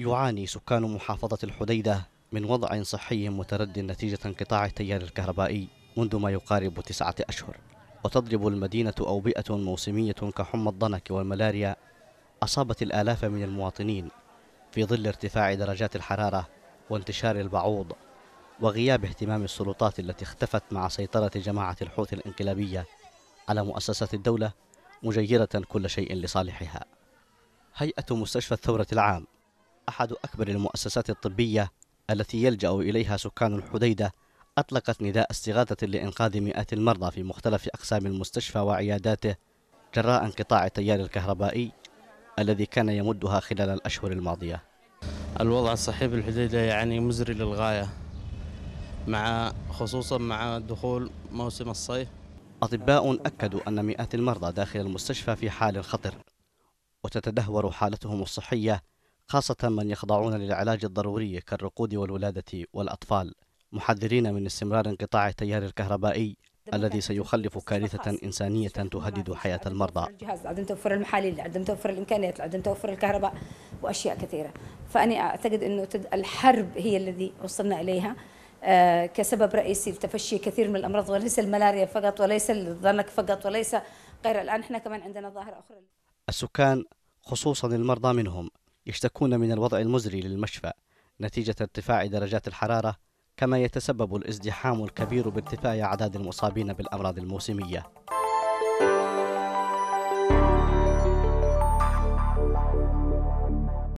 يعاني سكان محافظة الحديدة من وضع صحي متردي نتيجة انقطاع التيار الكهربائي منذ ما يقارب تسعة أشهر وتضرب المدينة أوبئة موسمية كحمى الضنك والملاريا أصابت الآلاف من المواطنين في ظل ارتفاع درجات الحرارة وانتشار البعوض وغياب اهتمام السلطات التي اختفت مع سيطرة جماعة الحوث الانقلابية على مؤسسات الدولة مجيرة كل شيء لصالحها هيئة مستشفى الثورة العام أحد أكبر المؤسسات الطبية التي يلجأ إليها سكان الحديدة أطلقت نداء استغاثة لإنقاذ مئات المرضى في مختلف أقسام المستشفى وعياداته جراء انقطاع التيار الكهربائي الذي كان يمدها خلال الأشهر الماضية الوضع الصحي في الحديدة يعني مزري للغاية مع خصوصا مع دخول موسم الصيف أطباء أكدوا أن مئات المرضى داخل المستشفى في حال خطر وتتدهور حالتهم الصحية خاصة من يخضعون للعلاج الضروري كالرقود والولادة والأطفال محذرين من استمرار انقطاع التيار الكهربائي الذي سيخلف كارثة إنسانية تهدد حياة المرضى عدم توفر المحاليل عدم توفر الإمكانيات عدم توفر الكهرباء وأشياء كثيرة فأنا أعتقد أنه الحرب هي الذي وصلنا إليها آه، كسبب رئيسي لتفشي كثير من الأمراض وليس الملاريا فقط وليس الضنك فقط وليس غير الآن احنا كمان عندنا ظاهرة أخرى السكان خصوصا المرضى منهم يشتكون من الوضع المزري للمشفى نتيجة ارتفاع درجات الحرارة كما يتسبب الازدحام الكبير بارتفاع أعداد المصابين بالأمراض الموسمية